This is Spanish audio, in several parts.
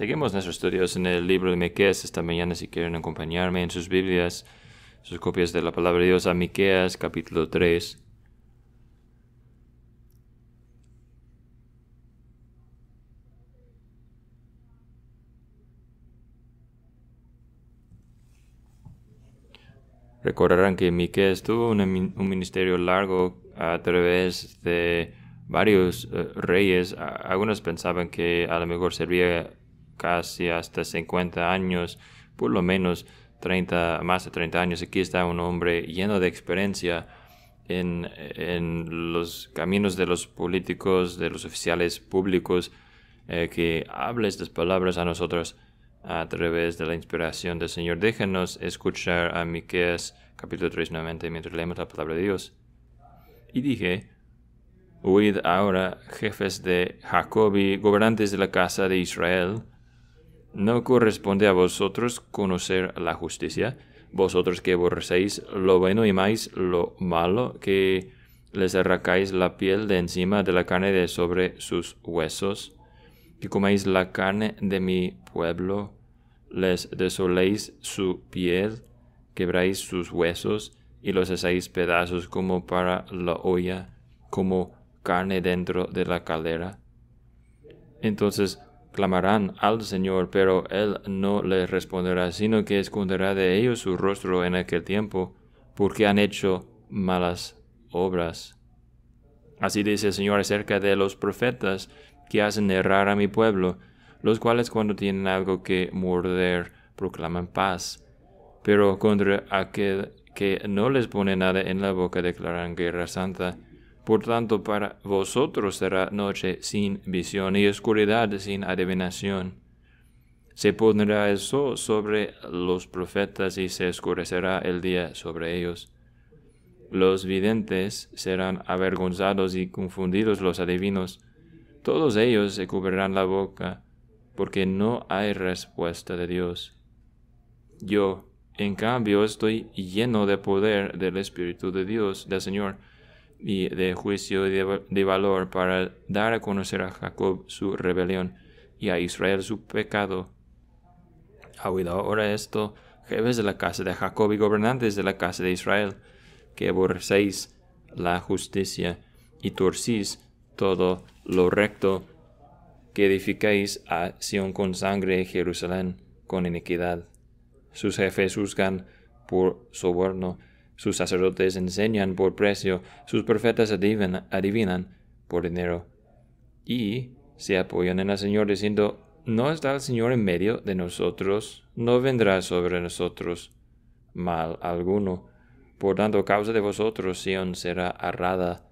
Seguimos nuestros estudios en el libro de Miqueas esta mañana. Si quieren acompañarme en sus Biblias, sus copias de la palabra de Dios a Miqueas, capítulo 3. Recordarán que Miqueas tuvo un, ministerio largo a través de varios eh, reyes. Algunos pensaban que a lo mejor servía casi hasta 50 años, por lo menos 30, más de 30 años. Aquí está un hombre lleno de experiencia en, los caminos de los políticos, de los oficiales públicos, eh, que habla estas palabras a nosotros a través de la inspiración del Señor. Déjenos escuchar a Miqueas capítulo 3 nuevamente mientras leemos la palabra de Dios. Y dije, Huid ahora, jefes de Jacob y gobernantes de la casa de Israel, no corresponde a vosotros conocer la justicia, vosotros que aborrecéis lo bueno y más lo malo, que les arrancáis la piel de encima de la carne de sobre sus huesos, que coméis la carne de mi pueblo, les desoléis su piel, quebráis sus huesos y los hacéis pedazos como para la olla, como carne dentro de la caldera. Entonces clamarán al Señor, pero Él no les responderá, sino que esconderá de ellos su rostro en aquel tiempo, porque han hecho malas obras. Así dice el Señor acerca de los profetas que hacen errar a mi pueblo, los cuales cuando tienen algo que morder proclaman paz, pero contra aquel que no les pone nada en la boca declaran guerra santa. Por tanto, para vosotros será noche sin visión y oscuridad sin adivinación. Se pondrá el sol sobre los profetas y se oscurecerá el día sobre ellos. Los videntes serán avergonzados y confundidos los adivinos. Todos ellos se cubrirán la boca, porque no hay respuesta de Dios. Yo, en cambio, estoy lleno de poder del Espíritu de Dios, del Señor, y de juicio y de, valor para dar a conocer a Jacob su rebelión y a Israel su pecado. Ha ahora esto, jefes de la casa de Jacob y gobernantes de la casa de Israel, que aborrecéis la justicia y torcís todo lo recto, que edificáis a Sion con sangre y Jerusalén con iniquidad. Sus jefes juzgan por soborno sus sacerdotes enseñan por precio, sus profetas adivinan, por dinero. Y se apoyan en el Señor diciendo, ¿no está el Señor en medio de nosotros? No vendrá sobre nosotros mal alguno. Por tanto, causa de vosotros Sión será arrada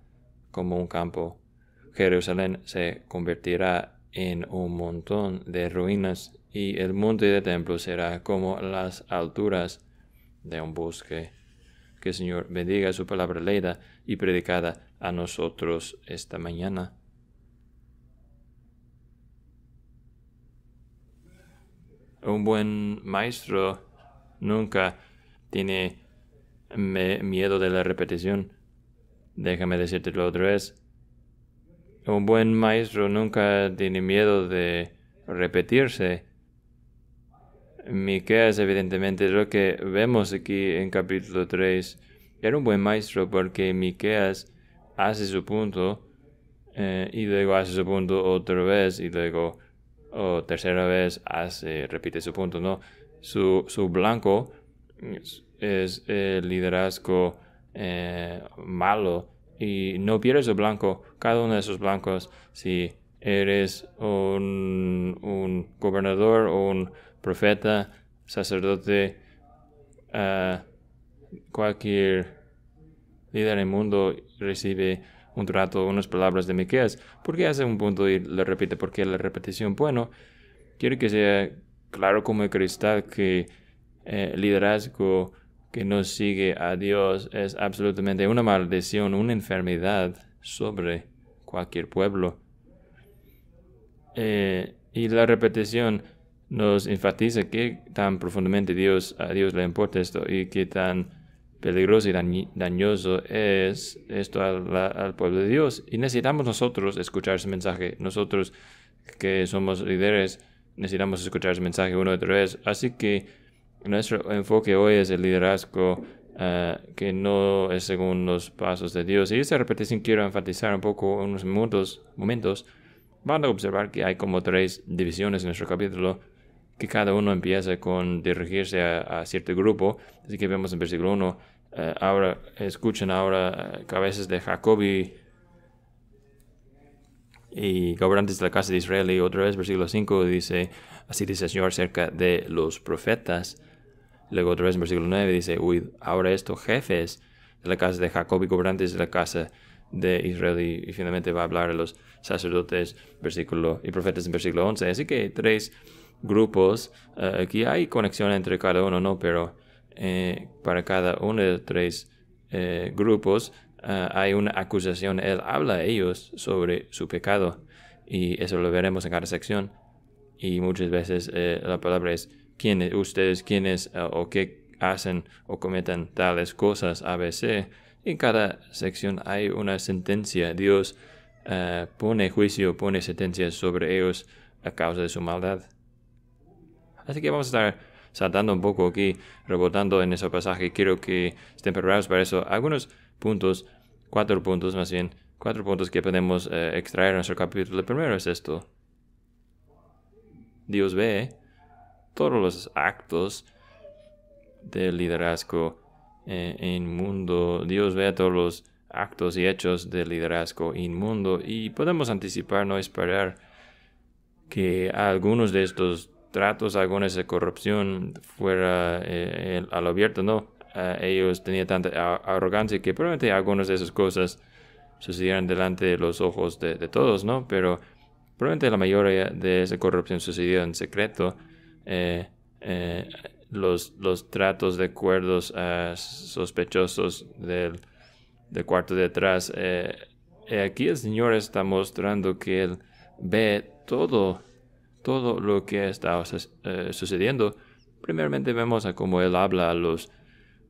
como un campo. Jerusalén se convertirá en un montón de ruinas y el monte de templo será como las alturas de un bosque. Señor bendiga su palabra leída y predicada a nosotros esta mañana. Un buen maestro nunca tiene miedo de la repetición. Déjame decirte lo otra vez. Un buen maestro nunca tiene miedo de repetirse Miqueas, evidentemente, lo que vemos aquí en capítulo 3, era un buen maestro porque Miqueas hace su punto eh, y luego hace su punto otra vez y luego o tercera vez hace, repite su punto, ¿no? Su, su blanco es, el liderazgo eh, malo y no pierdes su blanco, cada uno de esos blancos, si eres un gobernador o un profeta, sacerdote, cualquier líder del mundo recibe un trato, unas palabras de Miqueas. ¿Por qué hace un punto y lo repite? Porque la repetición, bueno, quiero que sea claro como el cristal que eh, el liderazgo que no sigue a Dios es absolutamente una maldición, una enfermedad sobre cualquier pueblo. Eh, y la repetición nos enfatiza que tan profundamente Dios, a Dios le importa esto y que tan peligroso y dañoso es esto al, pueblo de Dios. Y necesitamos nosotros escuchar ese mensaje. Nosotros que somos líderes necesitamos escuchar ese mensaje una y otra vez. Así que nuestro enfoque hoy es el liderazgo eh, que no es según los pasos de Dios. Y esta repetición quiero enfatizar un poco unos minutos, momentos. Van a observar que hay como tres divisiones en nuestro capítulo que cada uno empieza con dirigirse a, cierto grupo. Así que vemos en versículo 1, eh, ahora escuchen ahora eh, cabezas de Jacob y, gobernantes de la casa de Israel. Y otra vez, versículo 5 dice, así dice el Señor acerca de los profetas. Luego otra vez en versículo 9 dice, uy ahora estos jefes de la casa de Jacob y gobernantes de la casa de Israel y, finalmente va a hablar a los sacerdotes versículo, y profetas en versículo 11. Así que tres grupos. Eh, aquí hay conexión entre cada uno, ¿no? Pero eh, para cada uno de los tres eh, grupos hay una acusación. Él habla a ellos sobre su pecado. Y eso lo veremos en cada sección. Y muchas veces la palabra es quiénes, ustedes, quiénes o qué hacen o cometen tales cosas, ABC. En cada sección hay una sentencia. Dios pone juicio, pone sentencia sobre ellos a causa de su maldad. Así que vamos a estar saltando un poco aquí, rebotando en ese pasaje. Quiero que estén preparados para eso. Algunos puntos, cuatro puntos más bien, cuatro puntos que podemos eh, extraer en nuestro capítulo. El primero es esto. Dios ve todos los actos del liderazgo eh, inmundo. Dios ve todos los actos y hechos del liderazgo inmundo y podemos anticipar, no esperar que algunos de estos tratos, algunas de corrupción fuera eh, a al abierto, ¿no? Eh, ellos tenían tanta arrogancia que probablemente algunas de esas cosas sucedieran delante de los ojos de, todos, ¿no? Pero probablemente la mayoría de esa corrupción sucedió en secreto. Eh, los, los tratos de acuerdos sospechosos del, cuarto de atrás. aquí el Señor está mostrando que Él ve todo todo lo que está eh, sucediendo, primeramente vemos a cómo él habla a los,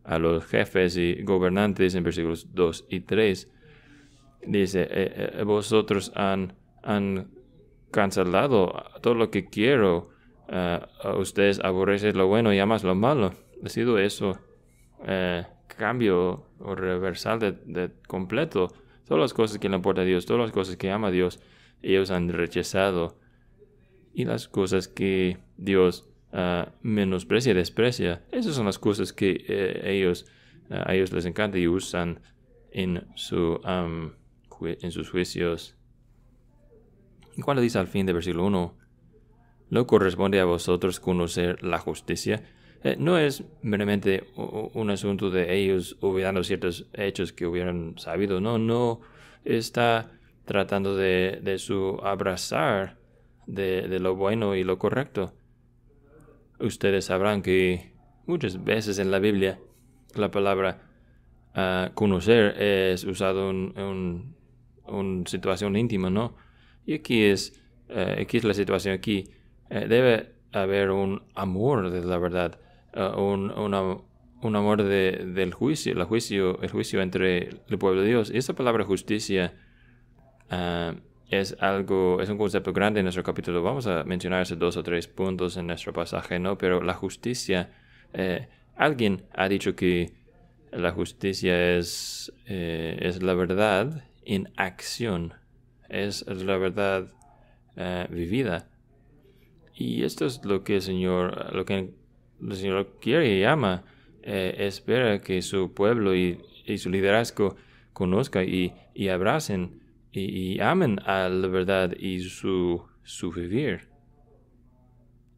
a los jefes y gobernantes en versículos 2 y 3. Dice, eh, eh, vosotros han, cancelado todo lo que quiero. ustedes aborrecen lo bueno y amas lo malo. Ha sido eso cambio o reversal de, de, completo. Todas las cosas que le importa a Dios, todas las cosas que ama a Dios, ellos han rechazado y las cosas que Dios ah, menosprecia menosprecia, desprecia. Esas son las cosas que eh, ellos, a ellos les encanta y usan en, su, en sus juicios. Y cuando dice al fin del versículo 1, no corresponde a vosotros conocer la justicia. Eh, no es meramente un asunto de ellos olvidando ciertos hechos que hubieran sabido. No, no está tratando de, de su abrazar de, lo bueno y lo correcto. Ustedes sabrán que muchas veces en la Biblia la palabra ah, conocer es usado en, una situación íntima, ¿no? Y aquí es, ah, la situación, aquí ah, debe haber un amor de la verdad, un, amor del juicio, el juicio, el juicio entre el pueblo de Dios. Y esa palabra justicia es algo, es un concepto grande en nuestro capítulo. Vamos a mencionar dos o tres puntos en nuestro pasaje, ¿no? Pero la justicia, eh, alguien ha dicho que la justicia es, eh, es la verdad en acción, es la verdad eh, vivida. Y esto es lo que el Señor, lo que Señor quiere y ama. espera que su pueblo y, su liderazgo conozca y, y abracen y, amen a la verdad y su, su vivir.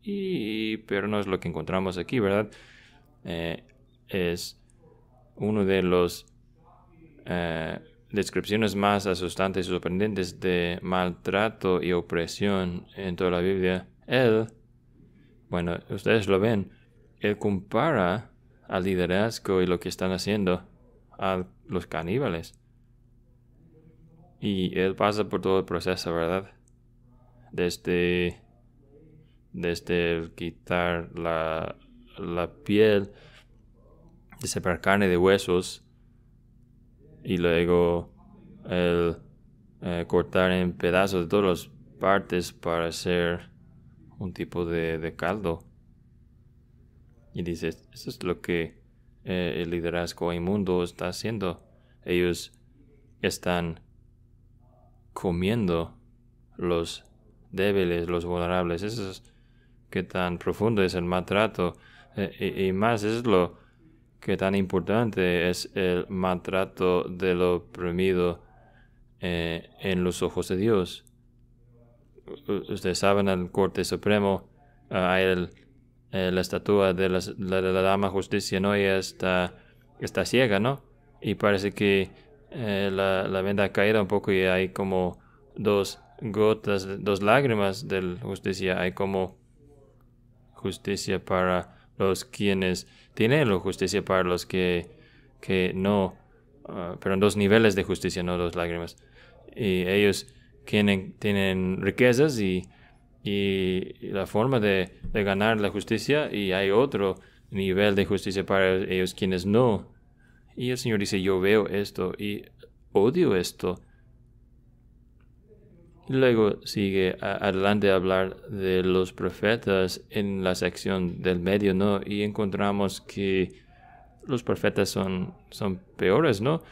Y, pero no es lo que encontramos aquí, ¿verdad? Eh, es uno de los eh, descripciones más asustantes y sorprendentes de maltrato y opresión en toda la Biblia. Él, bueno, ustedes lo ven, él compara al liderazgo y lo que están haciendo a los caníbales. Y él pasa por todo el proceso, ¿verdad? Desde, desde quitar la, piel, de separar carne de huesos, y luego el eh, cortar en pedazos de todas las partes para hacer un tipo de, caldo. Y dice, eso es lo que eh, el liderazgo inmundo está haciendo. Ellos están comiendo los débiles, los vulnerables. Eso es que tan profundo es el maltrato. Eh, y, más es lo que tan importante es el maltrato lo oprimido eh, en los ojos de Dios. Ustedes saben, el Corte Supremo ah, hay eh, la estatua de, la, Dama Justicia, ¿no? Y está, está ciega, ¿no? Y parece que eh, la, la, venda caído un poco y hay como dos gotas, dos lágrimas de justicia. Hay como justicia para los quienes tienen la justicia para los que, no. Ah, pero en dos niveles de justicia, no dos lágrimas. Y ellos tienen, tienen riquezas y, la forma de, de ganar la justicia y hay otro nivel de justicia para ellos quienes no y el Señor dice, yo veo esto y odio esto. Luego sigue adelante a hablar de los profetas en la sección del medio, ¿no? Y encontramos que los profetas son, son peores, ¿no?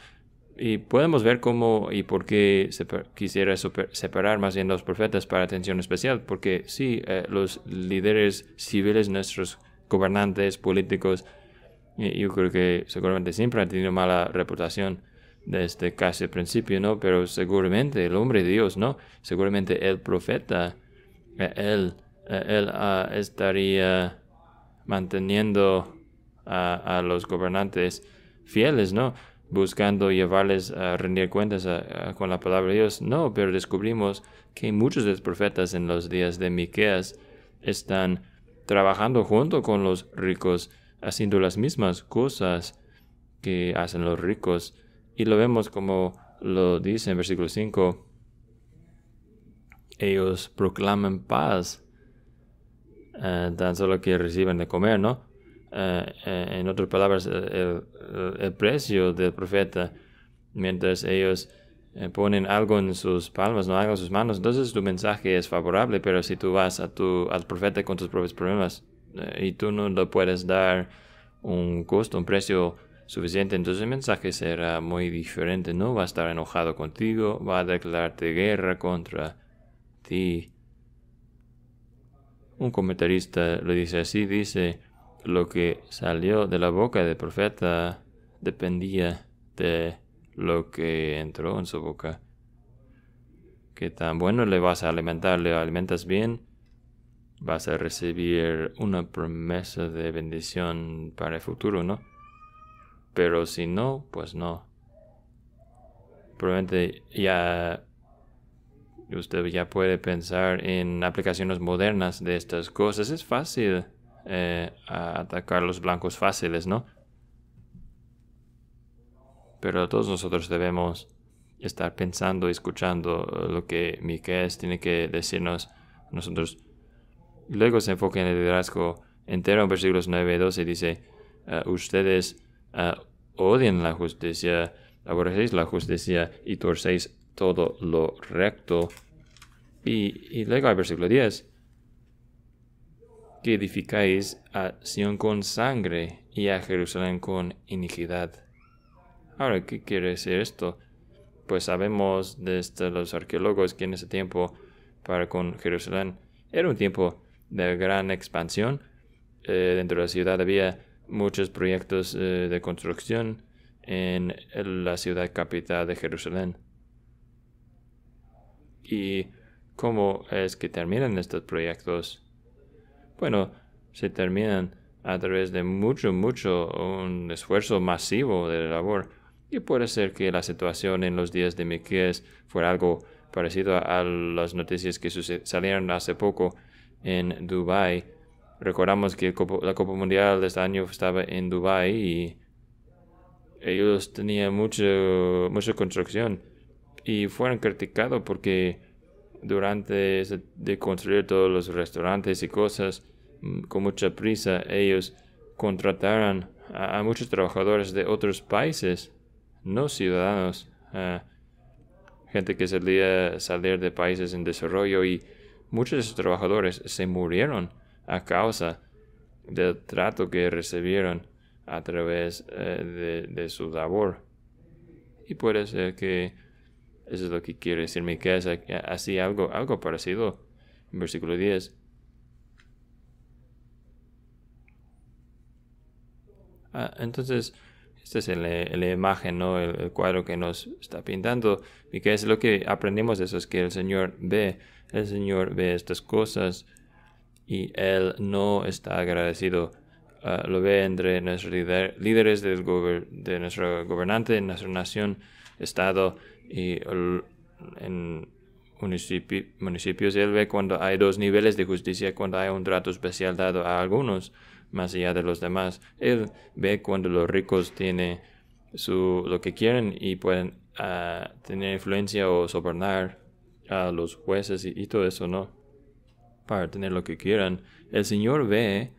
Y podemos ver cómo y por qué quisiera separar más bien los profetas para atención especial, porque sí, eh, los líderes civiles, nuestros gobernantes políticos, yo creo que seguramente siempre han tenido mala reputación desde casi el principio, ¿no? Pero seguramente el hombre de Dios, ¿no? Seguramente el profeta, eh, él, eh, él ah, estaría manteniendo a, los gobernantes fieles, ¿no? Buscando llevarles a rendir cuentas con la palabra de Dios. No, pero descubrimos que muchos de los profetas en los días de Miqueas están trabajando junto con los ricos haciendo las mismas cosas que hacen los ricos. Y lo vemos como lo dice en versículo 5. Ellos proclaman paz, eh, tan solo que reciben de comer, ¿no? Eh, eh, en otras palabras, el, el, precio del profeta, mientras ellos ponen algo en sus palmas, no algo en sus manos, entonces tu mensaje es favorable, pero si tú vas a tu, al profeta con tus propios problemas, eh, y tú no le puedes dar un costo, un precio suficiente, entonces el mensaje será muy diferente, no va a estar enojado contigo, va a declararte guerra contra ti. Un comentarista lo dice así, dice, lo que salió de la boca del profeta dependía de lo que entró en su boca. Qué tan bueno le vas a alimentar, le alimentas bien, vas a recibir una promesa de bendición para el futuro, ¿no? Pero si no, pues no. Probablemente ya usted ya puede pensar en aplicaciones modernas de estas cosas. Es fácil eh, atacar los blancos fáciles, ¿no? Pero todos nosotros debemos estar pensando, y escuchando lo que Miquel tiene que decirnos nosotros luego se enfoca en el liderazgo entero en versículos 9 y 12. Dice, ah, ustedes ah, odian la justicia, aborrecéis la justicia y torcéis todo lo recto. Y, luego hay versículo 10 que edificáis a Sion con sangre y a Jerusalén con iniquidad. Ahora, ¿qué quiere decir esto? Pues sabemos desde los arqueólogos que en ese tiempo para con Jerusalén era un tiempo de gran expansión. Eh, dentro de la ciudad había muchos proyectos eh, de construcción en la ciudad capital de Jerusalén. ¿Y cómo es que terminan estos proyectos? Bueno, se terminan a través de mucho, mucho, un esfuerzo masivo de labor. Y puede ser que la situación en los días de Miqués fuera algo parecido a las noticias que salieron hace poco en Dubai. Recordamos que la Copa Mundial de este año estaba en Dubai y ellos tenían mucho, mucha construcción y fueron criticados porque durante este, de construir todos los restaurantes y cosas mm, con mucha prisa ellos contrataron a, muchos trabajadores de otros países no ciudadanos gente que salía salir de países en desarrollo y Muchos de sus trabajadores se murieron a causa del trato que recibieron a través eh, de, su labor. Y puede ser que eso es lo que quiere decir Miquel, así algo, algo parecido en versículo 10. Ah, entonces, esta es la imagen, El, cuadro que nos está pintando. Y es lo que aprendimos de eso, es que el Señor ve el Señor ve estas cosas y Él no está agradecido. Ah, lo ve entre nuestros líderes de nuestro gobernante, en nuestra nación, estado y en municipios. Él ve cuando hay dos niveles de justicia, cuando hay un trato especial dado a algunos más allá de los demás. Él ve cuando los ricos tienen su, lo que quieren y pueden ah, tener influencia o sobornar a los jueces y, todo eso, ¿no? Para tener lo que quieran. El Señor ve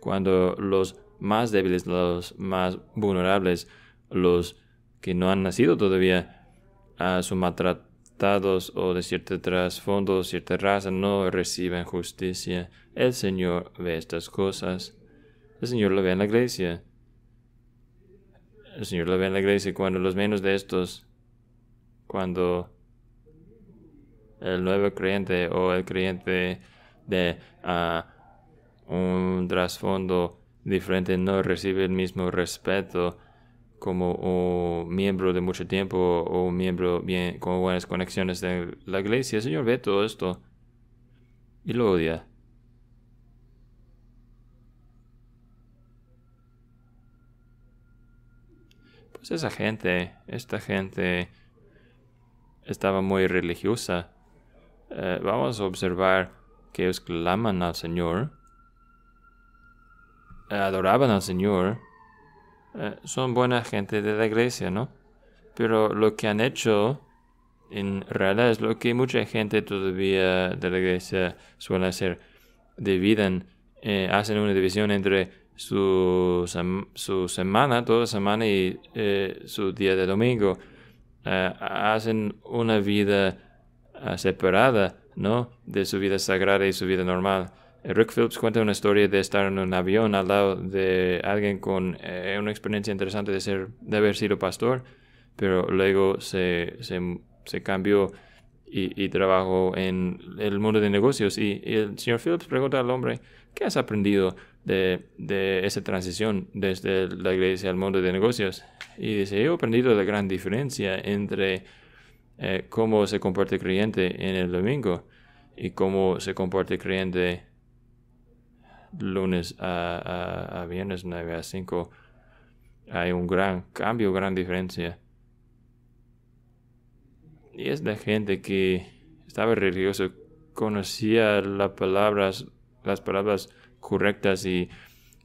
cuando los más débiles, los más vulnerables, los que no han nacido todavía, a son maltratados o de cierto trasfondo, cierta raza, no reciben justicia. El Señor ve estas cosas. El Señor lo ve en la iglesia. El Señor lo ve en la iglesia cuando los menos de estos, cuando el nuevo creyente o el creyente de ah, un trasfondo diferente no recibe el mismo respeto como un miembro de mucho tiempo o un miembro bien, con buenas conexiones de la iglesia. El Señor ve todo esto y lo odia. Pues esa gente, esta gente estaba muy religiosa eh, vamos a observar que ellos claman al Señor, eh, adoraban al Señor, eh, son buena gente de la iglesia, ¿no? Pero lo que han hecho en realidad es lo que mucha gente todavía de la iglesia suele hacer. Dividen, hacen una división entre su, semana, toda semana y su día de domingo. hacen una vida Ah, separada, ¿no? De su vida sagrada y su vida normal. Eh, Rick Phillips cuenta una historia de estar en un avión al lado de alguien con eh, una experiencia interesante de, ser, de haber sido pastor, pero luego se, se, cambió y, y, trabajó en el mundo de negocios. Y, el señor Phillips pregunta al hombre, ¿qué has aprendido de, de esa transición desde la iglesia al mundo de negocios? Y dice, he aprendido la gran diferencia entre eh, cómo se comparte creyente en el domingo y cómo se comparte creyente lunes a, viernes 9 a 5. Hay un gran cambio, gran diferencia. Y es la gente que estaba religioso, conocía las palabras, las palabras correctas y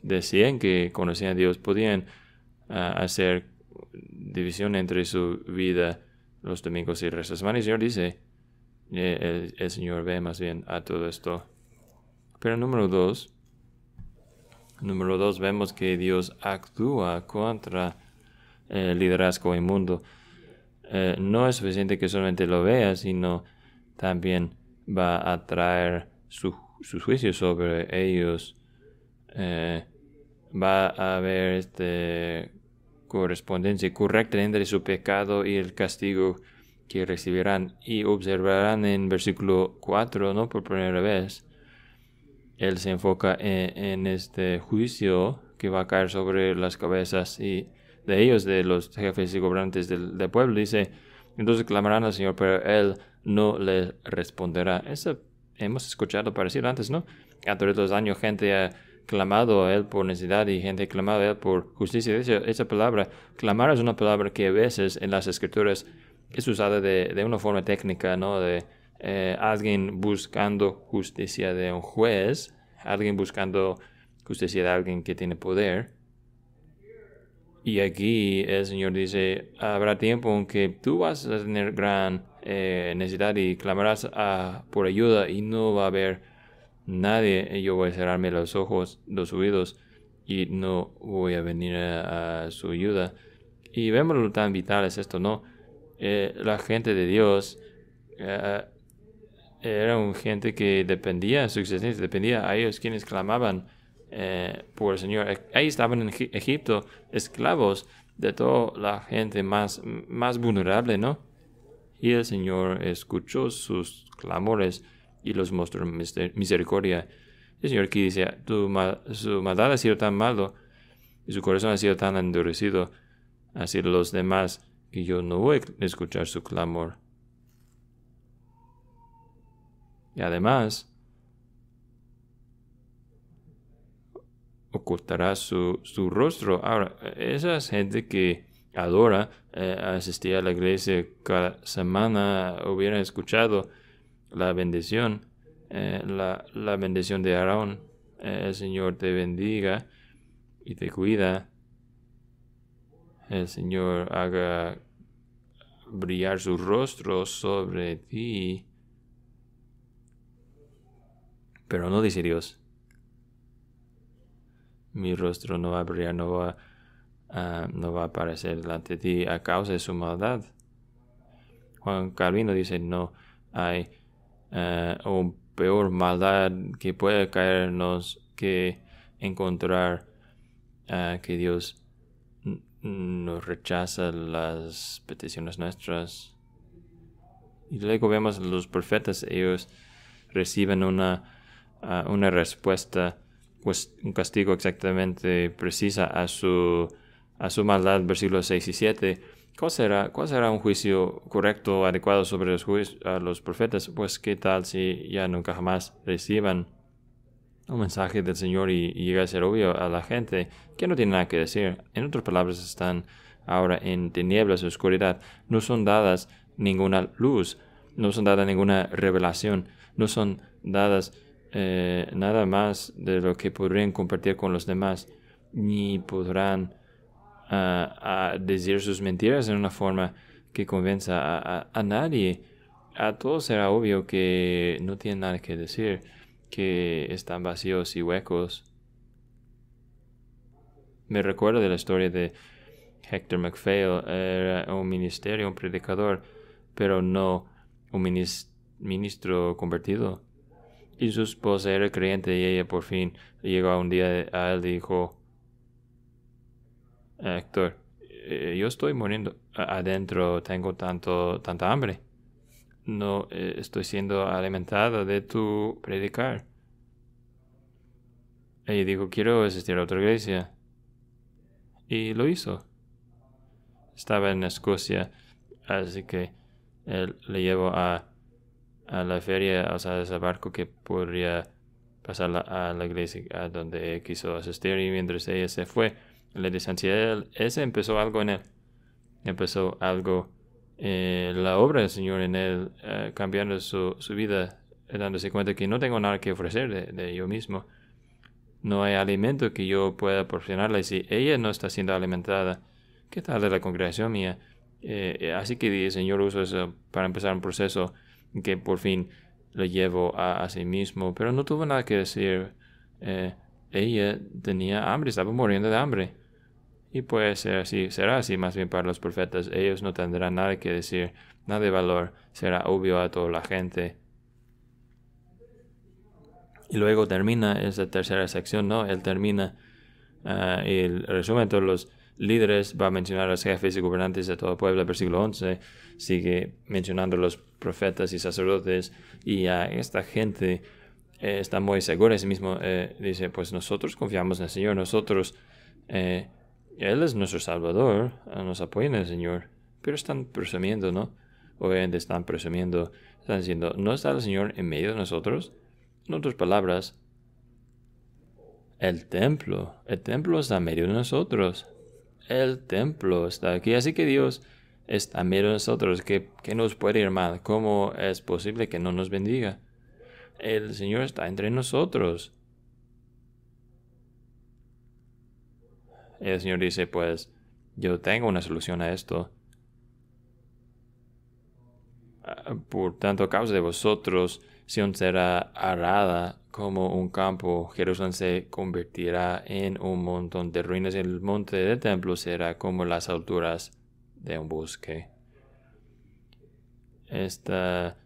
decían que conocían a Dios, podían ah, hacer división entre su vida los domingos y el resto semana. El Señor dice, eh, el, Señor ve más bien a todo esto. Pero número dos, número dos, vemos que Dios actúa contra el liderazgo inmundo. Eh, no es suficiente que solamente lo vea, sino también va a traer su, juicio sobre ellos. Eh, va a haber este correspondencia correcta entre su pecado y el castigo que recibirán. Y observarán en versículo 4, ¿no? Por primera vez, él se enfoca e, en, este juicio que va a caer sobre las cabezas y de ellos, de los jefes y gobernantes del, pueblo. Dice, entonces clamarán al Señor, pero él no le responderá. Eso hemos escuchado parecido antes, ¿no? A de los años gente clamado a Él por necesidad y gente clamada a Él por justicia. Esa, esa palabra, clamar es una palabra que a veces en las escrituras es usada de, de una forma técnica, ¿no? De eh, alguien buscando justicia de un juez, alguien buscando justicia de alguien que tiene poder. Y aquí el Señor dice, habrá tiempo en que tú vas a tener gran eh, necesidad y clamarás por ayuda y no va a haber nadie, yo voy a cerrarme los ojos, los oídos y no voy a venir a, su ayuda. Y vemos lo tan vital es esto, ¿no? Eh, la gente de Dios eh, era un gente que dependía de su existencia, dependía a ellos quienes clamaban eh, por el Señor. E, ahí estaban en Egipto esclavos de toda la gente más, más vulnerable, ¿no? Y el Señor escuchó sus clamores y los mostró misericordia. El Señor aquí dice, su maldad ha sido tan malo y su corazón ha sido tan endurecido hacia los demás que yo no voy a escuchar su clamor. Y además, ocultará su, rostro. Ahora, esa gente que adora, Asistir eh, asistía a la iglesia cada semana, hubiera escuchado la bendición, eh, la, bendición de Aarón. Eh, el Señor te bendiga y te cuida. El Señor haga brillar su rostro sobre ti. Pero no dice Dios. Mi rostro no va a brillar, no va, ah, no va a aparecer delante de ti a causa de su maldad. Juan Calvino dice, no hay eh, o peor maldad que puede caernos que encontrar eh, que Dios nos rechaza las peticiones nuestras. Y luego vemos los profetas, ellos reciben una, eh, respuesta, pues, un castigo exactamente precisa a su, a su maldad, versículos 6 y 7 ¿Cuál será, ¿Cuál será, un juicio correcto, adecuado sobre los, a los profetas? Pues qué tal si ya nunca jamás reciban un mensaje del Señor y, llega a ser obvio a la gente que no tiene nada que decir. En otras palabras, están ahora en tinieblas, y oscuridad. No son dadas ninguna luz, no son dadas ninguna revelación, no son dadas eh, nada más de lo que podrían compartir con los demás, ni podrán a, decir sus mentiras en una forma que convenza a, a, nadie. A todos era obvio que no tienen nada que decir, que están vacíos y huecos. Me recuerdo de la historia de Hector MacPhail, era un ministerio, un predicador, pero no un ministro convertido. Y su esposa era creyente y ella por fin llegó un día a él y dijo, Héctor, eh, yo estoy muriendo adentro, tengo tanto, tanta hambre. No eh, estoy siendo alimentado de tu predicar. Y dijo, quiero asistir a otra iglesia. Y lo hizo. Estaba en Escocia, así que él le llevó a, la feria, o sea, ese barco que podría pasar a la iglesia donde quiso asistir. Y mientras ella se fue, le licencié, ese empezó algo en él. Empezó algo, eh, la obra del Señor en él, eh, cambiando su, vida, dándose cuenta que no tengo nada que ofrecer de, de, yo mismo. No hay alimento que yo pueda proporcionarle si ella no está siendo alimentada. ¿Qué tal de la congregación mía? Eh, así que el Señor uso eso para empezar un proceso que por fin lo llevo a sí mismo, pero no tuvo nada que decir ella tenía hambre, estaba muriendo de hambre. Y puede ser así, será así más bien para los profetas. Ellos no tendrán nada que decir, nada de valor, será obvio a toda la gente. Y luego termina esa tercera sección, ¿no? Él termina ah, el resumen de todos los líderes, va a mencionar a los jefes y gobernantes de todo el pueblo. versículo 11, sigue mencionando a los profetas y sacerdotes y a esta gente eh, está muy segura mismo. Eh, dice, pues nosotros confiamos en el Señor, nosotros... Eh, él es nuestro Salvador, ah, nos apoya en el Señor, pero están presumiendo, ¿no? Obviamente están presumiendo, están diciendo, ¿no está el Señor en medio de nosotros? En otras palabras, el templo, el templo está en medio de nosotros. El templo está aquí, así que Dios está en medio de nosotros. ¿Qué, nos puede ir mal? ¿Cómo es posible que no nos bendiga? El Señor está entre nosotros. el Señor dice, pues yo tengo una solución a esto. Ah, por tanto, a causa de vosotros, Sion será arada como un campo, Jerusalén se convertirá en un montón de ruinas, el monte del templo será como las alturas de un bosque. Esta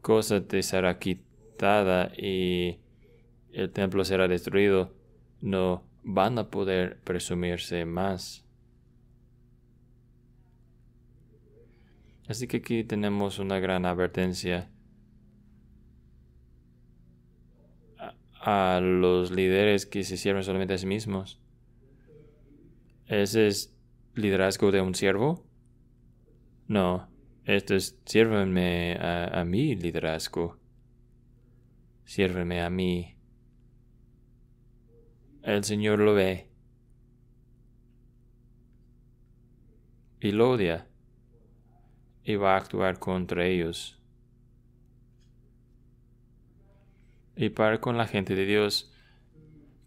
cosa te será quitada y el templo será destruido. No van a poder presumirse más. Así que aquí tenemos una gran advertencia a, los líderes que se sirven solamente a sí mismos. ¿Ese es liderazgo de un siervo? No, esto es sírvenme a, mí mi liderazgo. Siérveme a mí el Señor lo ve y lo odia y va a actuar contra ellos. Y para con la gente de Dios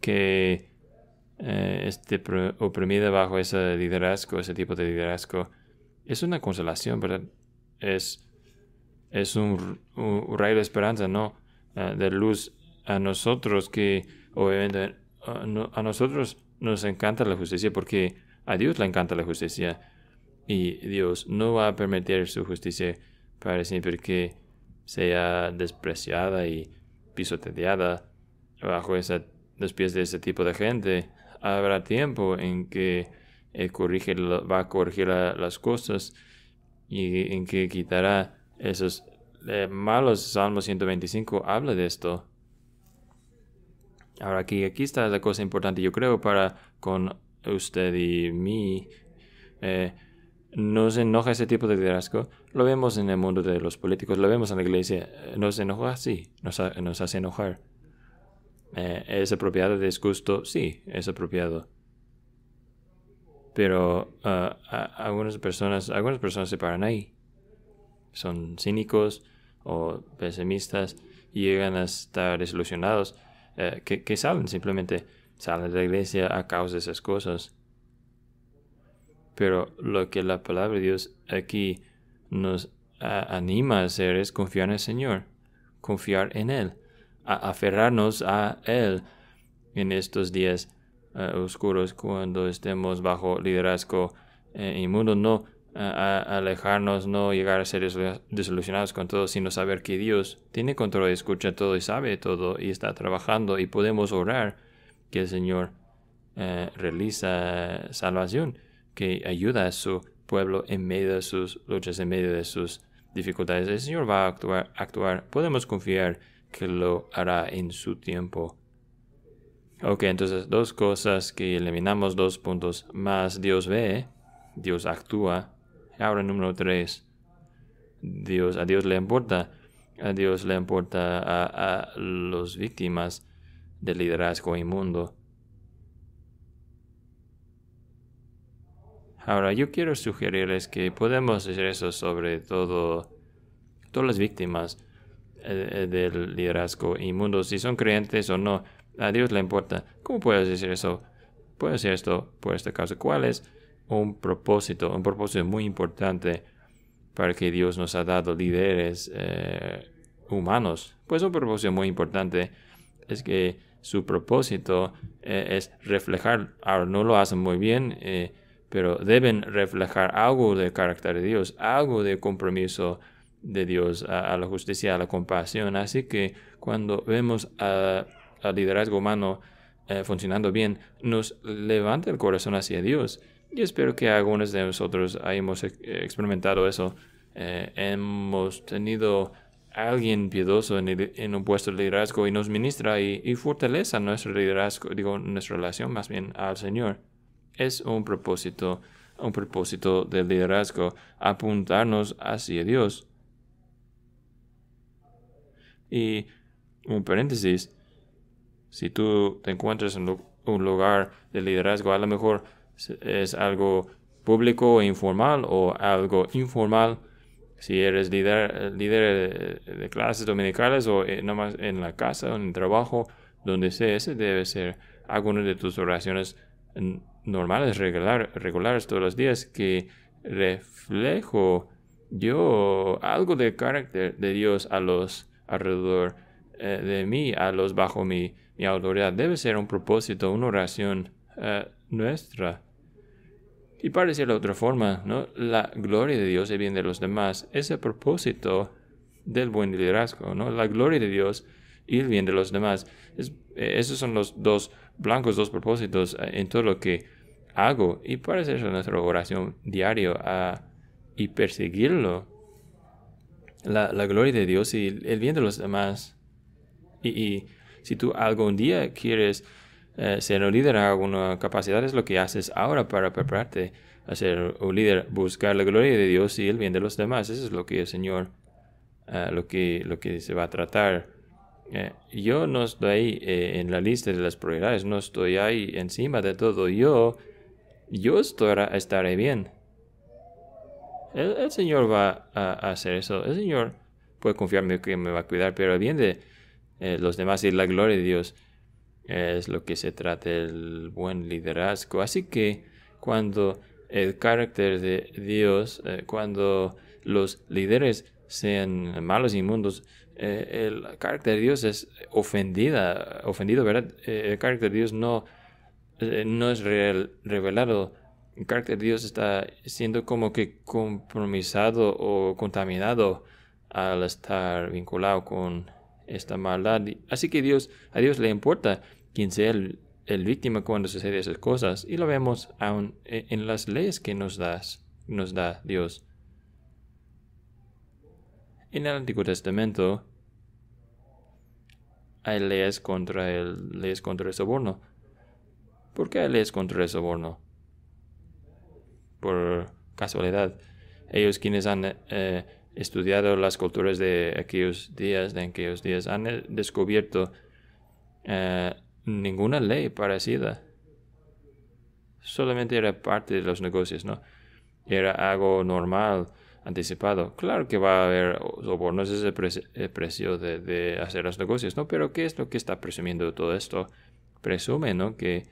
que eh, esté oprimida bajo ese liderazgo, ese tipo de liderazgo, es una consolación, Es, es un, rayo de esperanza, ¿no? Ah, de luz a nosotros que obviamente a, nosotros nos encanta la justicia porque a Dios le encanta la justicia y Dios no va a permitir su justicia para siempre que sea despreciada y pisoteada bajo los pies de ese tipo de gente. Habrá tiempo en que eh, corrige, va a corregir las cosas y en que quitará esos eh, malos. Salmo 125 habla de esto. Ahora aquí, aquí está la cosa importante, yo creo, para con usted y mí. Eh, nos enoja ese tipo de liderazgo. Lo vemos en el mundo de los políticos, lo vemos en la iglesia. ¿Nos enoja? Sí, nos, hace enojar. Eh, ¿Es apropiado de disgusto? Sí, es apropiado. Pero ah, algunas, personas, algunas personas se paran ahí. Son cínicos o pesimistas y llegan a estar desilusionados eh, que, salen simplemente, salen de la iglesia a causa de esas cosas. Pero lo que la palabra de Dios aquí nos anima a hacer es confiar en el Señor, confiar en Él, aferrarnos a Él en estos días eh, oscuros cuando estemos bajo liderazgo eh, inmundo. No alejarnos, no llegar a ser desilusionados con todo, sino saber que Dios tiene control, y escucha todo y sabe todo y está trabajando y podemos orar que el Señor eh, realiza salvación, que ayuda a su pueblo en medio de sus luchas, en medio de sus dificultades. El Señor va a actuar, actuar. podemos confiar que lo hará en su tiempo. Ok, entonces dos cosas que eliminamos, dos puntos más. Dios ve, Dios actúa Ahora número tres. Dios, a Dios le importa. A Dios le importa a, las los víctimas del liderazgo inmundo. Ahora, yo quiero sugerirles que podemos decir eso sobre todo todas las víctimas eh, eh, del liderazgo inmundo, si son creyentes o no. A Dios le importa. ¿Cómo puedes decir eso? Puedes decir esto por este caso. ¿Cuál es? un propósito, un propósito muy importante para que Dios nos ha dado líderes eh, humanos. Pues un propósito muy importante es que su propósito eh, es reflejar, ahora no lo hacen muy bien, eh, pero deben reflejar algo del carácter de Dios, algo de compromiso de Dios a, a la justicia, a la compasión. Así que cuando vemos al liderazgo humano funcionando bien, nos levanta el corazón hacia Dios yo espero que algunos de nosotros hayamos eh, experimentado eso. Eh, hemos tenido alguien piadoso en, un puesto de liderazgo y nos ministra y, y fortaleza nuestro liderazgo, digo, nuestra relación más bien al Señor. Es un propósito, un propósito del liderazgo, apuntarnos hacia Dios. Y un paréntesis, si tú te encuentras en un lugar de liderazgo, a lo mejor es algo público o informal o algo informal, si eres líder, líder de clases dominicales o eh, más en la casa o en el trabajo, donde sea, ese debe ser alguna de tus oraciones normales, regulares todos los días, que reflejo yo algo de carácter de Dios a los alrededor eh, de mí, a los bajo mi, mi autoridad. Debe ser un propósito, una oración eh, nuestra. Y para decirlo de otra forma, ¿no? la gloria de Dios y el bien de los demás es el propósito del buen liderazgo. ¿no? La gloria de Dios y el bien de los demás. Eh, esos son los dos blancos, dos propósitos eh, en todo lo que hago. Y para hacer nuestra oración diaria y perseguirlo, la, gloria de Dios y el bien de los demás. Y, y si tú algún día quieres eh, ser un líder a alguna capacidad es lo que haces ahora para prepararte a ser un líder, buscar la gloria de Dios y el bien de los demás. Eso es lo que el Señor, eh, lo, que, lo que se va a tratar. Eh, yo no estoy ahí en la lista de las prioridades, no estoy ahí encima de todo. Yo, yo estaré bien. El, el, Señor va a, hacer eso. El Señor puede confiarme que me va a cuidar, pero el bien de los demás y la gloria de Dios es lo que se trata el buen liderazgo. Así que cuando el carácter de Dios, eh, cuando los líderes sean malos, inmundos, eh, el carácter de Dios es ofendida, ofendido, ¿verdad? Eh, el carácter de Dios no, no es revelado. El carácter de Dios está siendo como que compromisado o contaminado al estar vinculado con esta maldad. Así que Dios, a Dios le importa quien sea el, víctima cuando sucede esas cosas. Y lo vemos aún e, en las leyes que nos, das, nos da Dios. En el Antiguo Testamento hay leyes contra el, leyes contra el soborno. ¿Por qué hay leyes contra el soborno? Por casualidad. Ellos quienes han eh, estudiado las culturas de aquellos días, de aquellos días, han eh, descubierto eh, ninguna ley parecida. Solamente era parte de los negocios, ¿no? Era algo normal, anticipado. Claro que va a haber sobornos, es el, precio de, hacer los negocios, ¿no? Pero ¿qué es lo que está presumiendo todo esto? Presume, ¿no? Que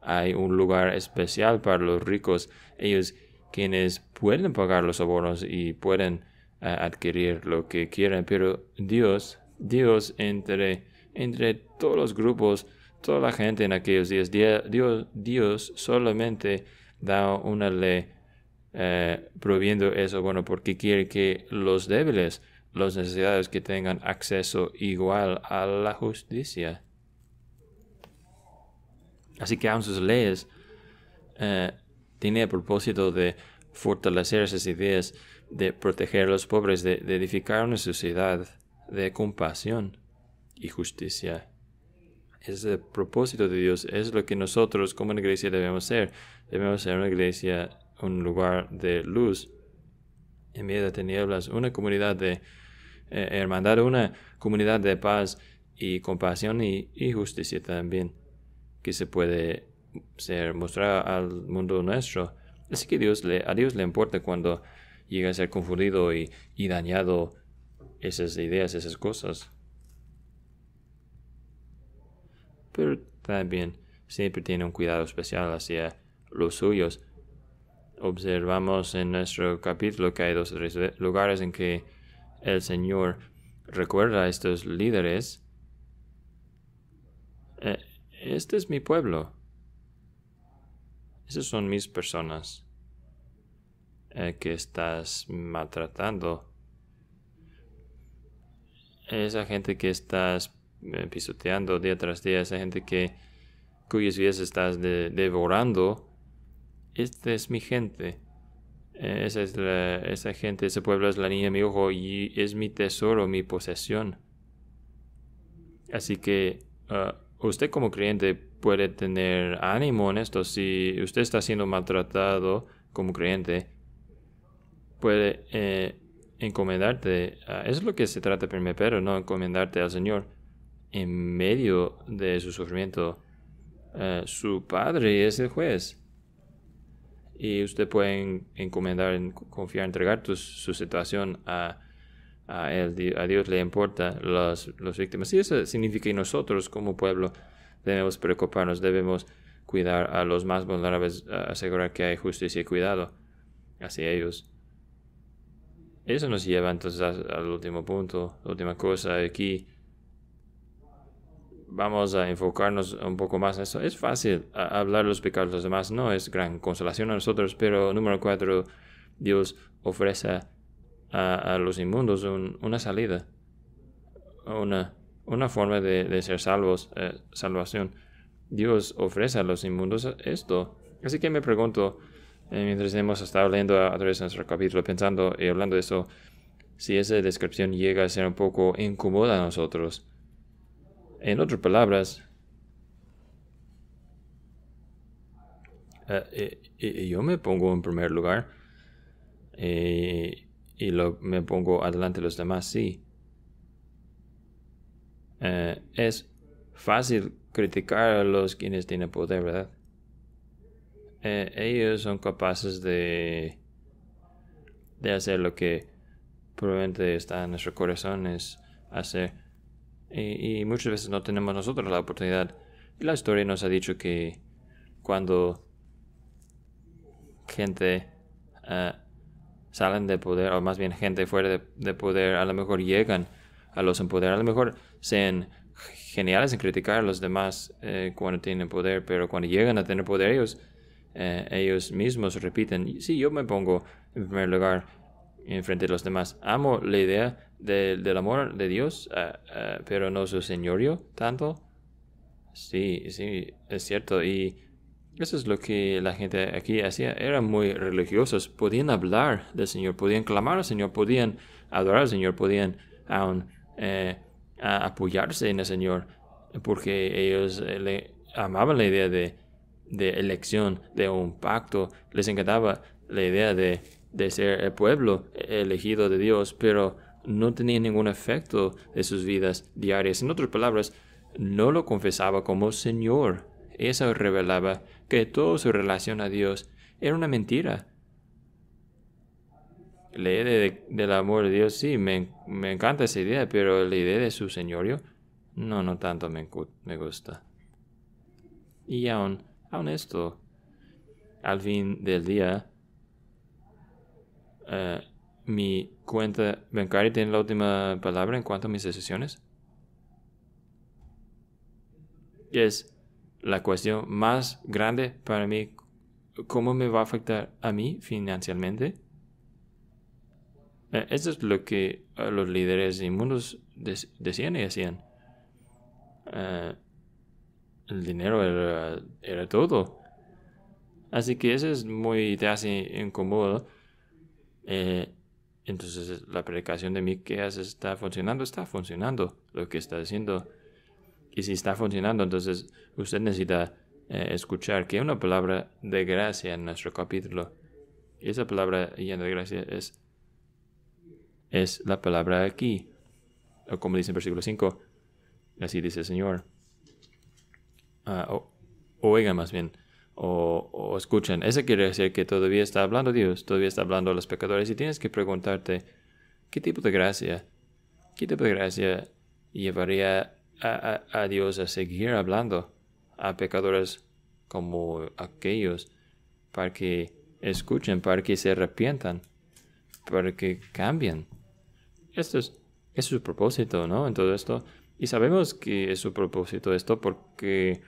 hay un lugar especial para los ricos, ellos quienes pueden pagar los sobornos y pueden eh, adquirir lo que quieran, pero Dios, Dios entre, entre todos los grupos, toda la gente en aquellos días, Dios, Dios solamente da una ley eh, prohibiendo eso, bueno, porque quiere que los débiles, los necesitados que tengan acceso igual a la justicia. Así que aún sus leyes eh, tiene tienen el propósito de fortalecer esas ideas, de proteger a los pobres, de edificar una sociedad de compasión y justicia es el propósito de Dios, es lo que nosotros como una iglesia debemos ser. Debemos ser una iglesia, un lugar de luz en medio de tinieblas, una comunidad de eh, hermandad, una comunidad de paz y compasión y, justicia también, que se puede ser mostrar al mundo nuestro. Así que Dios le, a Dios le importa cuando llega a ser confundido y dañado esas ideas, esas cosas. pero también siempre tiene un cuidado especial hacia los suyos. Observamos en nuestro capítulo que hay dos o tres lugares en que el Señor recuerda a estos líderes. Eh, este es mi pueblo. Esas son mis personas eh, que estás maltratando. Esa gente que estás eh, pisoteando día tras día, esa gente que cuyas vidas estás devorando, esta es mi gente. Eh, esa, es gente, ese pueblo es la niña mi ojo y es mi tesoro, mi posesión. Así que uh, usted como creyente puede tener ánimo en esto. Si usted está siendo maltratado como creyente, puede eh, encomendarte. Ah, es lo que se trata primero, pero no encomendarte al Señor en medio de su sufrimiento, eh, su padre es el juez. Y usted puede encomendar, confiar, entregar su situación a, a, A Dios le importa las, las víctimas. Y eso significa que nosotros como pueblo debemos preocuparnos, debemos cuidar a los más vulnerables, asegurar que hay justicia y cuidado hacia ellos. Eso nos lleva entonces al último punto, la última cosa aquí vamos a enfocarnos un poco más en eso. Es fácil hablar los pecados de los demás, no es gran consolación a nosotros, pero número cuatro, Dios ofrece a, los inmundos una salida, una, forma de, ser salvos, eh, salvación. Dios ofrece a los inmundos esto. Así que me pregunto, eh, mientras hemos estado leyendo a través de nuestro capítulo, pensando y hablando de eso, si esa descripción llega a ser un poco incómoda a nosotros en otras palabras, eh, eh, yo me pongo en primer lugar eh, y me pongo adelante de los demás, sí. es fácil criticar a los quienes tienen poder, ¿verdad? ellos son capaces de, de hacer lo que probablemente está en nuestros corazones hacer y, muchas veces no tenemos nosotros la oportunidad. la historia nos ha dicho que cuando gente eh, salen de poder, o más bien gente fuera de, poder, a lo mejor llegan a los en poder, a lo mejor sean geniales en criticar a los demás eh, cuando tienen poder, pero cuando llegan a tener poder ellos, eh, ellos mismos repiten, si sí, yo me pongo en primer lugar en frente de los demás, amo la idea del amor de Dios, eh, eh, pero no su señorío tanto. Sí, sí, es cierto. Y eso es lo que la gente aquí hacía. Eran muy religiosos. Podían hablar del Señor, podían clamar al Señor, podían adorar al Señor, podían aún eh, apoyarse en el Señor, porque ellos le amaban la idea de, de elección, de un pacto. Les encantaba la idea de ser el pueblo elegido de Dios, pero no tenía ningún efecto de sus vidas diarias. En otras palabras, no lo confesaba como Señor. Eso revelaba que toda su relación a Dios era una mentira. La del amor de Dios, sí, me, encanta esa idea, pero la idea de su señorío, no, no tanto me, me gusta. Y aún, aún esto, al fin del día, eh, mi cuenta bancaria tiene la última palabra en cuanto a mis decisiones? Es la cuestión más grande para mí. ¿Cómo me va a afectar a mí financieramente? Eh, eso es lo que ah, los líderes inmundos decían y hacían. Eh, el dinero era, era, todo. Así que eso es muy te hace incómodo. Eh, entonces eh, la predicación de Miqueas está funcionando, está funcionando lo que está diciendo. Y si está funcionando, entonces usted necesita eh, escuchar que una palabra de gracia en nuestro capítulo. Y esa palabra llena de gracia es, es la palabra aquí. O como dice en versículo 5, así dice el Señor. Ah, oiga más bien o, o escuchan. Eso quiere decir que todavía está hablando Dios, todavía está hablando a los pecadores y tienes que preguntarte, ¿qué tipo de gracia? ¿Qué tipo de gracia llevaría a, Dios a seguir hablando a pecadores como aquellos para que escuchen, para que se arrepientan, para que cambien? Esto es, es su propósito, ¿no? En todo esto. Y sabemos que es su propósito esto porque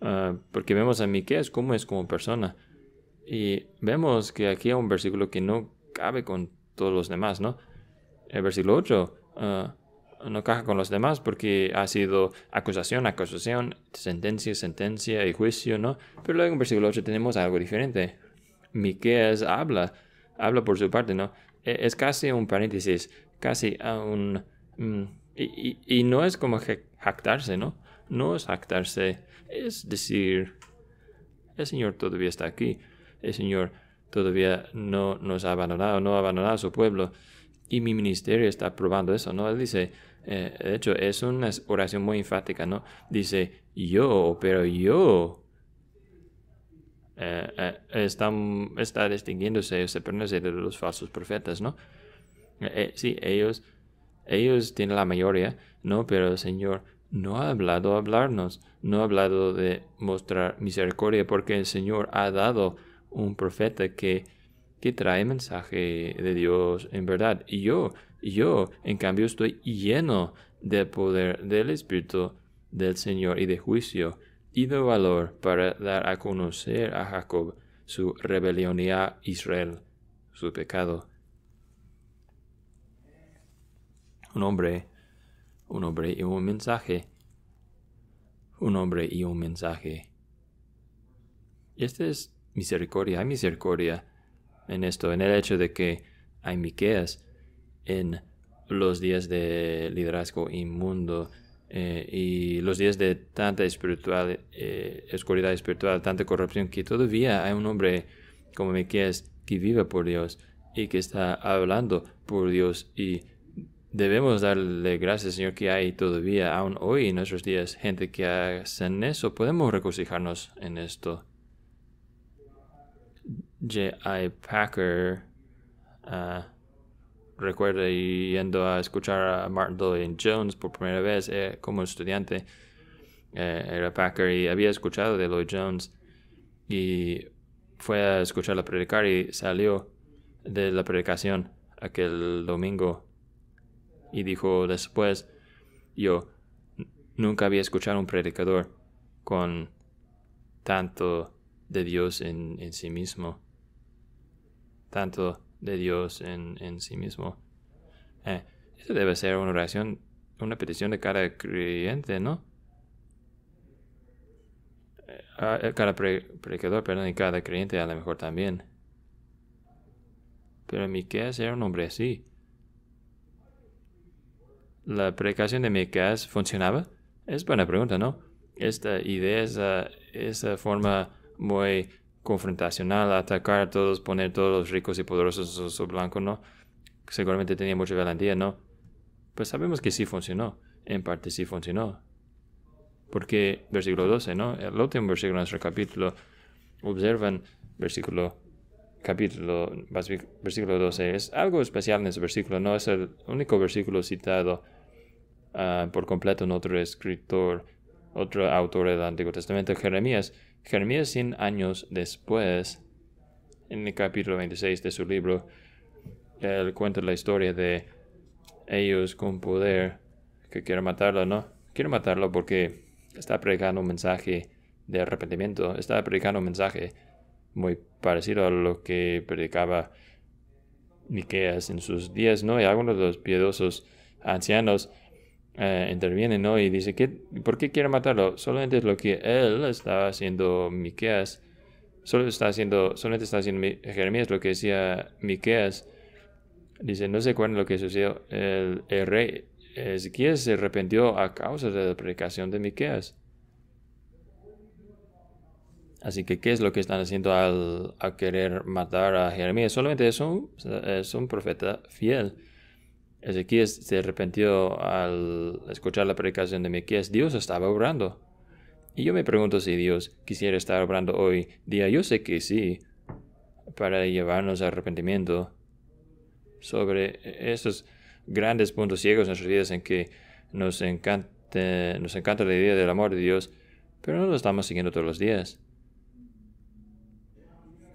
Ah, porque vemos a Miqueas cómo es como persona. Y vemos que aquí hay un versículo que no cabe con todos los demás, ¿no? El versículo 8 ah, no caja con los demás porque ha sido acusación, acusación, sentencia, sentencia y juicio, ¿no? Pero luego en el versículo 8 tenemos algo diferente. Miqueas habla, habla por su parte, ¿no? E-, es casi un paréntesis, casi un... Mm, y no es como jactarse, ¿no? no es actarse, es decir, el Señor todavía está aquí, el Señor todavía no nos ha abandonado, no ha abandonado a su pueblo. Y mi ministerio está probando eso, ¿no? Él dice, eh, de hecho, es una oración muy enfática, ¿no? Dice, yo, pero yo. Eh, eh está, distinguiéndose, distinguiéndose, separándose de los falsos profetas, ¿no? Eh, sí, ellos, ellos tienen la mayoría, ¿no? Pero el Señor no ha hablado hablarnos, no ha hablado de mostrar misericordia, porque el Señor ha dado un profeta que, que trae mensaje de Dios en verdad. Y yo, yo, en cambio, estoy lleno del poder del Espíritu del Señor y de juicio y de valor para dar a conocer a Jacob su rebelión y a Israel su pecado. Un hombre un hombre y un mensaje. Un hombre y un mensaje. Esta es misericordia. Hay misericordia en esto, en el hecho de que hay Miqueas en los días de liderazgo inmundo eh, y los días de tanta espiritual, eh, espiritual, tanta corrupción, que todavía hay un hombre como Miqueas que vive por Dios y que está hablando por Dios y Debemos darle gracias, Señor, que hay todavía, aún hoy en nuestros días, gente que hace eso. Podemos regocijarnos en esto. J.I. Packer recuerdo ah, recuerda yendo a escuchar a Martin Lloyd Jones por primera vez eh, como estudiante. Eh, era Packer y había escuchado de Lloyd Jones y fue a escuchar la predicar y salió de la predicación aquel domingo y dijo después, yo nunca había escuchado un predicador con tanto de Dios en, sí mismo. Tanto de Dios en, en sí mismo. Eh, eso debe ser una oración, una petición de cada creyente, ¿no? Eh, ah, eh, cada predicador, perdón, y cada creyente a lo mejor también. Pero Miquel era un hombre así. ¿La predicación de Micah funcionaba? Es buena pregunta, ¿no? Esta idea, esa, esa forma muy confrontacional, atacar a todos, poner a todos los ricos y poderosos en su blanco, ¿no? Seguramente tenía mucha valentía, ¿no? Pues sabemos que sí funcionó, en parte sí funcionó. Porque, versículo 12, ¿no? El último versículo de nuestro capítulo, observan, versículo capítulo, versículo 12, es algo especial en ese versículo, no es el único versículo citado ah, por completo en otro escritor, otro autor del Antiguo Testamento, Jeremías. Jeremías, 100 años después, en el capítulo 26 de su libro, él cuenta la historia de ellos con poder que quieren matarlo, ¿no? Quieren matarlo porque está predicando un mensaje de arrepentimiento, está predicando un mensaje muy parecido a lo que predicaba Miqueas en sus días, ¿no? Y algunos de los piedosos ancianos eh, intervienen, ¿no? Y dice, ¿qué, ¿por qué quiere matarlo? Solamente es lo que él estaba haciendo Miqueas, solo está haciendo, solamente está haciendo Jeremías lo que decía Miqueas. Dice, no se acuerdan lo que sucedió. El, rey Ezequiel se arrepintió a causa de la predicación de Miqueas. Así que, ¿qué es lo que están haciendo al querer matar a Jeremías? Solamente es un, es un profeta fiel. Ezequiel se arrepintió al escuchar la predicación de Miquías. Dios estaba obrando. Y yo me pregunto si Dios quisiera estar obrando hoy día. Yo sé que sí, para llevarnos a arrepentimiento sobre esos grandes puntos ciegos en nuestras vidas en que nos nos encanta la idea del amor de Dios, pero no lo estamos siguiendo todos los días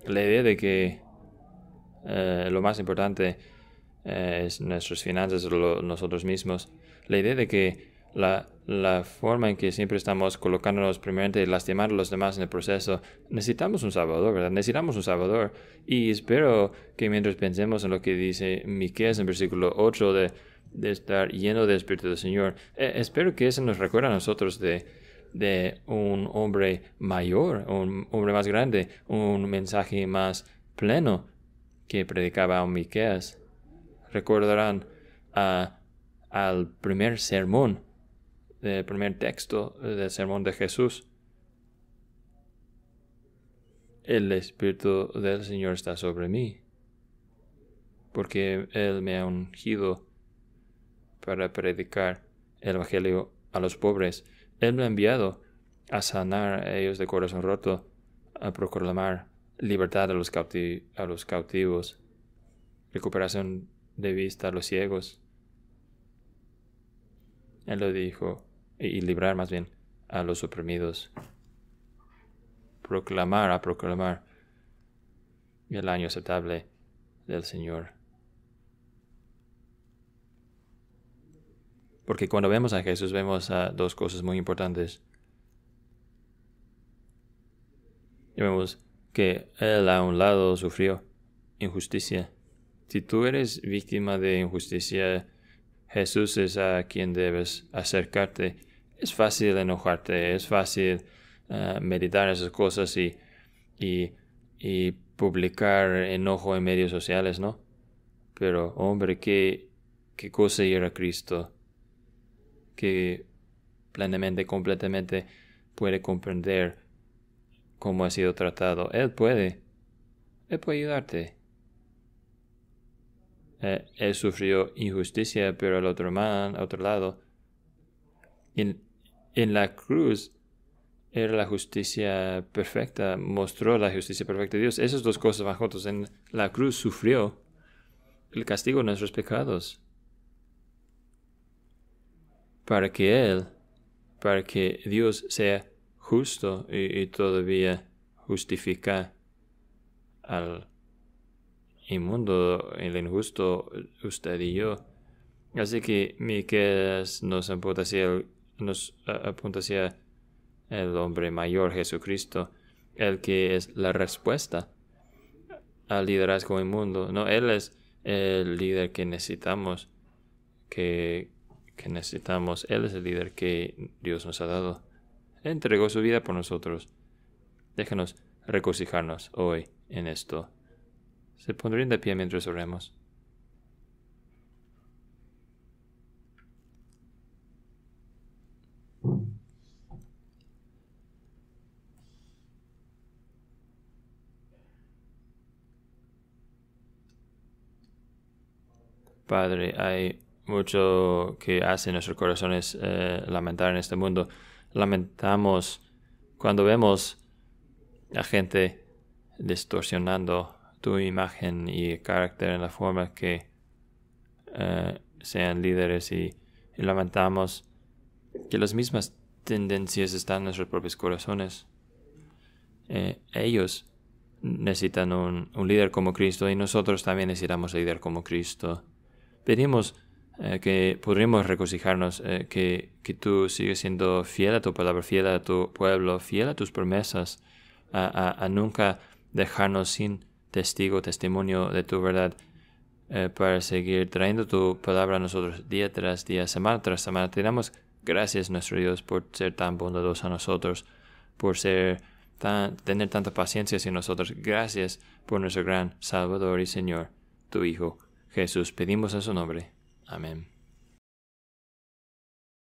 la idea de que eh, lo más importante eh, es nuestras finanzas, nosotros mismos, la idea de que la, la, forma en que siempre estamos colocándonos primeramente y lastimar a los demás en el proceso, necesitamos un salvador, ¿verdad? Necesitamos un salvador. Y espero que mientras pensemos en lo que dice Miquel en versículo 8 de, de estar lleno del Espíritu del Señor, eh, espero que eso nos recuerde a nosotros de de un hombre mayor, un hombre más grande, un mensaje más pleno que predicaba a Miqueas. Recordarán al primer sermón, el primer texto del sermón de Jesús. El Espíritu del Señor está sobre mí, porque Él me ha ungido para predicar el Evangelio a los pobres él me ha enviado a sanar a ellos de corazón roto, a proclamar libertad a los, a los cautivos, recuperación de vista a los ciegos. Él lo dijo, y, y librar más bien a los oprimidos. Proclamar, a proclamar el año aceptable del Señor. Porque cuando vemos a Jesús vemos a dos cosas muy importantes. vemos que Él a un lado sufrió injusticia. Si tú eres víctima de injusticia, Jesús es a quien debes acercarte. Es fácil enojarte, es fácil eh, meditar esas cosas y, publicar enojo en medios sociales, ¿no? Pero, hombre, qué, qué cosa era Cristo que plenamente, completamente puede comprender cómo ha sido tratado. Él puede. Él puede ayudarte. Eh, él sufrió injusticia, pero el otro man, otro lado, en, en la cruz era la justicia perfecta, mostró la justicia perfecta de Dios. Esas dos cosas van juntos. En la cruz sufrió el castigo de nuestros pecados para que Él, para que Dios sea justo y, todavía justifica al inmundo, el injusto, usted y yo. Así que mi nos apunta nos apunta hacia el hombre mayor, Jesucristo, el que es la respuesta al liderazgo inmundo. No, Él es el líder que necesitamos, que que necesitamos. Él es el líder que Dios nos ha dado. entregó su vida por nosotros. Déjanos regocijarnos hoy en esto. Se pondrían de pie mientras oremos. Padre, hay mucho que hace nuestros corazones eh, lamentar en este mundo. Lamentamos cuando vemos a gente distorsionando tu imagen y carácter en la forma que eh, sean líderes y, lamentamos que las mismas tendencias están en nuestros propios corazones. Eh, ellos necesitan un, un, líder como Cristo y nosotros también necesitamos líder como Cristo. Pedimos eh, que podremos regocijarnos eh, que, tú sigues siendo fiel a tu palabra, fiel a tu pueblo, fiel a tus promesas, a, nunca dejarnos sin testigo, testimonio de tu verdad, eh, para seguir trayendo tu palabra a nosotros día tras día, semana tras semana. Te damos gracias, nuestro Dios, por ser tan bondadoso a nosotros, por ser tan, tener tanta paciencia hacia nosotros. Gracias por nuestro gran Salvador y Señor, tu Hijo Jesús. Pedimos en su nombre. Amén.